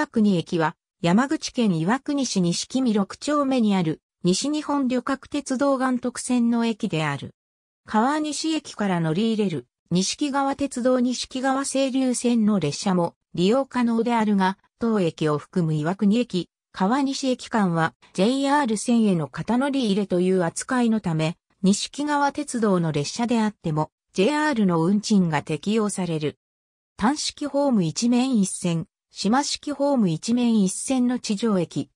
岩国駅は、山口県岩国市西君6丁目にある、西日本旅客鉄道岩徳線の駅である。川西駅から乗り入れる、西川鉄道西川清流線の列車も利用可能であるが、当駅を含む岩国駅、川西駅間は JR 線への型乗り入れという扱いのため、西川鉄道の列車であっても JR の運賃が適用される。単式ホーム一面一線、島式ホーム一面一線の地上駅。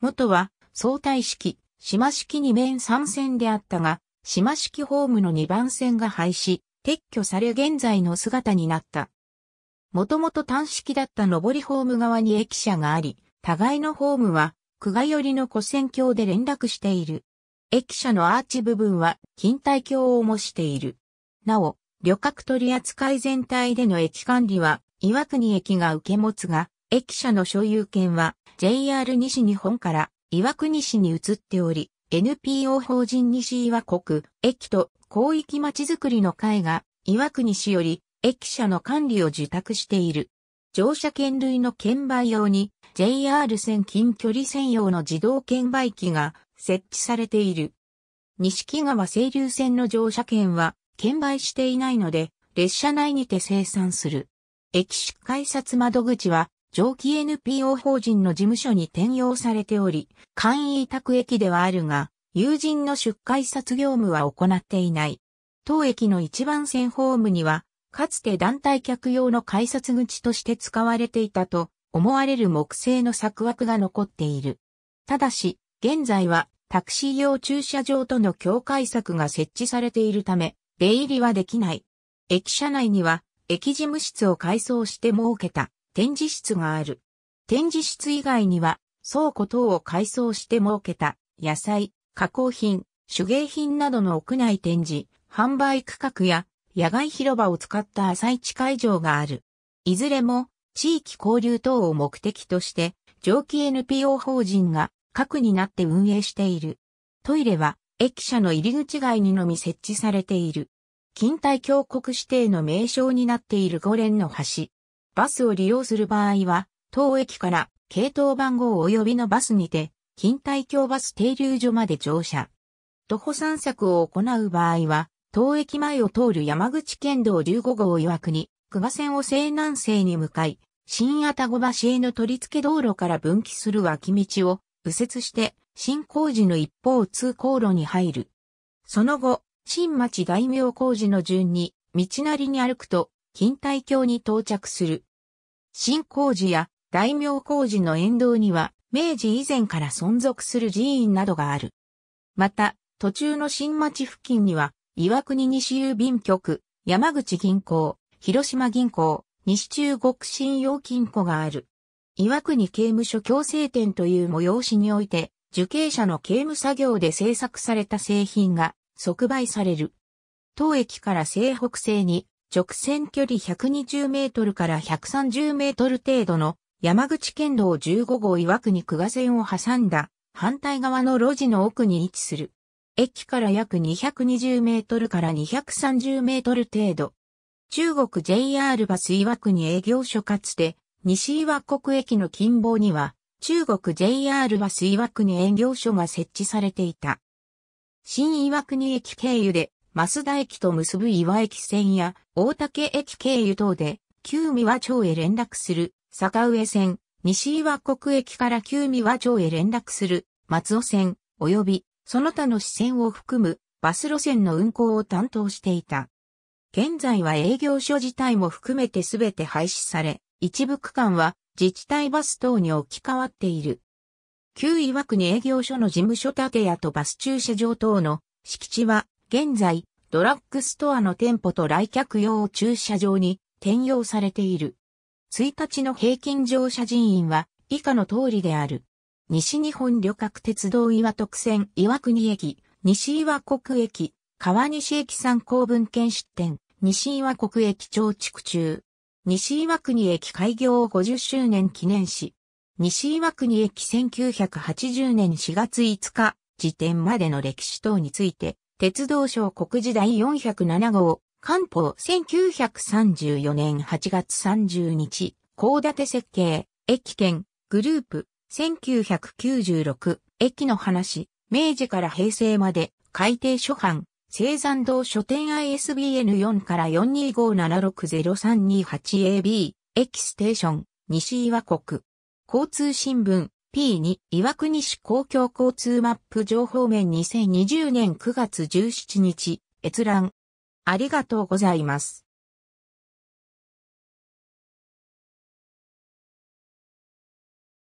元は相対式、島式二面三線であったが、島式ホームの二番線が廃止、撤去され現在の姿になった。もともと単式だった上りホーム側に駅舎があり、互いのホームは、区外寄りの古線橋で連絡している。駅舎のアーチ部分は、近帯橋を模している。なお、旅客取扱い全体での駅管理は、岩国駅が受け持つが、駅舎の所有権は JR 西日本から岩国市に移っており、NPO 法人西岩国駅と広域まちづくりの会が岩国市より駅舎の管理を受託している。乗車券類の券売用に JR 線近距離専用の自動券売機が設置されている。錦川清流線の乗車券は券売していないので列車内にて生産する。駅出改札窓口は、上記 NPO 法人の事務所に転用されており、簡易委託駅ではあるが、友人の出改札業務は行っていない。当駅の一番線ホームには、かつて団体客用の改札口として使われていたと思われる木製の柵枠が残っている。ただし、現在はタクシー用駐車場との境界柵が設置されているため、出入りはできない。駅舎内には駅事務室を改装して設けた展示室がある。展示室以外には倉庫等を改装して設けた野菜、加工品、手芸品などの屋内展示、販売区画や野外広場を使った朝市会場がある。いずれも地域交流等を目的として上記 NPO 法人が核になって運営している。トイレは駅舎の入り口外にのみ設置されている。近代峡谷指定の名称になっている五連の橋。バスを利用する場合は、当駅から系統番号及びのバスにて、近代峡バス停留所まで乗車。徒歩散策を行う場合は、当駅前を通る山口県道15号岩国、久我線を西南西に向かい、新たご橋への取り付け道路から分岐する脇道を右折して、新工事の一方通行路に入る。その後、新町大名工事の順に、道なりに歩くと、近代橋に到着する。新工事や大名工事の沿道には、明治以前から存続する寺院などがある。また、途中の新町付近には、岩国西郵便局、山口銀行、広島銀行、西中国信用金庫がある。岩国刑務所強制店という催しにおいて、受刑者の刑務作業で製作された製品が即売される。当駅から西北西に直線距離120メートルから130メートル程度の山口県道15号岩国久我線を挟んだ反対側の路地の奥に位置する。駅から約220メートルから230メートル程度。中国 JR バス岩国営業所かつて西岩国駅の近傍には中国 JR バス岩国営業所が設置されていた。新岩国駅経由で、増田駅と結ぶ岩駅線や、大竹駅経由等で、旧三和町へ連絡する、坂上線、西岩国駅から旧三和町へ連絡する、松尾線、及び、その他の支線を含む、バス路線の運行を担当していた。現在は営業所自体も含めてすべて廃止され、一部区間は自治体バス等に置き換わっている。旧岩国営業所の事務所建屋とバス駐車場等の敷地は、現在、ドラッグストアの店舗と来客用駐車場に転用されている。1日の平均乗車人員は以下の通りである。西日本旅客鉄道岩特線岩国駅、西岩国駅、川西駅参考文献出店、西岩国駅町築中。西岩国駅開業50周年記念し、西岩国駅1980年4月5日時点までの歴史等について、鉄道省国時代407号、官報1934年8月30日、高立設計、駅券、グループ、1996、駅の話、明治から平成まで、海底初版、青山道書店 ISBN4 から4 2 5 7 6 0 3 2 8 a b 駅ステーション、西岩国。交通新聞 P2 岩国市公共交通マップ情報面2020年9月17日閲覧ありがとうございます。